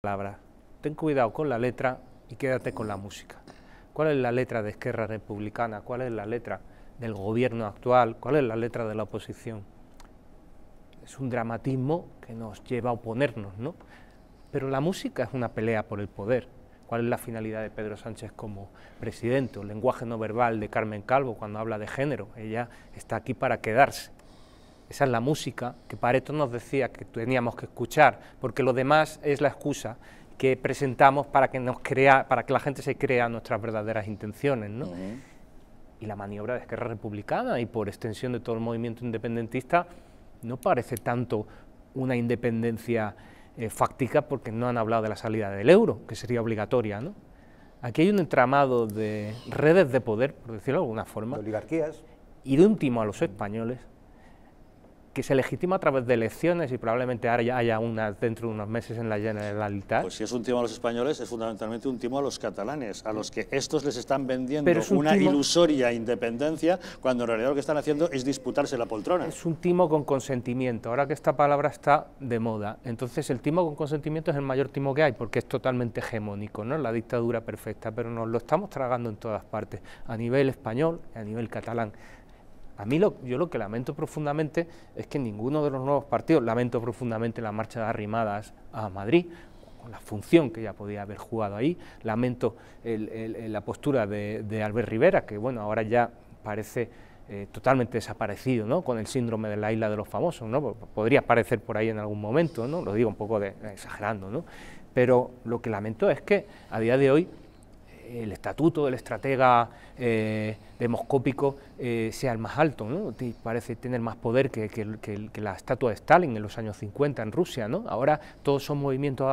palabra. Ten cuidado con la letra y quédate con la música. ¿Cuál es la letra de Esquerra Republicana? ¿Cuál es la letra del gobierno actual? ¿Cuál es la letra de la oposición? Es un dramatismo que nos lleva a oponernos, ¿no? Pero la música es una pelea por el poder. ¿Cuál es la finalidad de Pedro Sánchez como presidente? El lenguaje no verbal de Carmen Calvo cuando habla de género. Ella está aquí para quedarse. Esa es la música que Pareto nos decía que teníamos que escuchar, porque lo demás es la excusa que presentamos para que nos crea, para que la gente se crea nuestras verdaderas intenciones, ¿no? Y la maniobra de Esquerra Republicana y por extensión de todo el movimiento independentista no parece tanto una independencia eh, fáctica porque no han hablado de la salida del euro, que sería obligatoria, ¿no? Aquí hay un entramado de redes de poder, por decirlo de alguna forma. De oligarquías. Y de último a los españoles que se legitima a través de elecciones y probablemente haya unas dentro de unos meses en la Generalitat. Pues si es un timo a los españoles, es fundamentalmente un timo a los catalanes, a los que estos les están vendiendo una ilusoria independencia, cuando en realidad lo que están haciendo es disputarse la poltrona. Es un timo con consentimiento, ahora que esta palabra está de moda. Entonces el timo con consentimiento es el mayor timo que hay, porque es totalmente hegemónico, ¿no? La dictadura perfecta, pero nos lo estamos tragando en todas partes, a nivel español y a nivel catalán. A mí lo, yo lo que lamento profundamente es que ninguno de los nuevos partidos, lamento profundamente la marcha de Arrimadas a Madrid, con la función que ya podía haber jugado ahí, lamento la postura de, Albert Rivera, que bueno, ahora ya parece... Eh, totalmente desaparecido, ¿no? Con el síndrome de la isla de los famosos, ¿no? Podría aparecer por ahí en algún momento, ¿no? Lo digo un poco exagerando, ¿no? Pero lo que lamento es que a día de hoy el estatuto del estratega eh, demoscópico eh, sea el más alto, parece tener más poder que, la estatua de Stalin en los años 50 en Rusia, Ahora todos son movimientos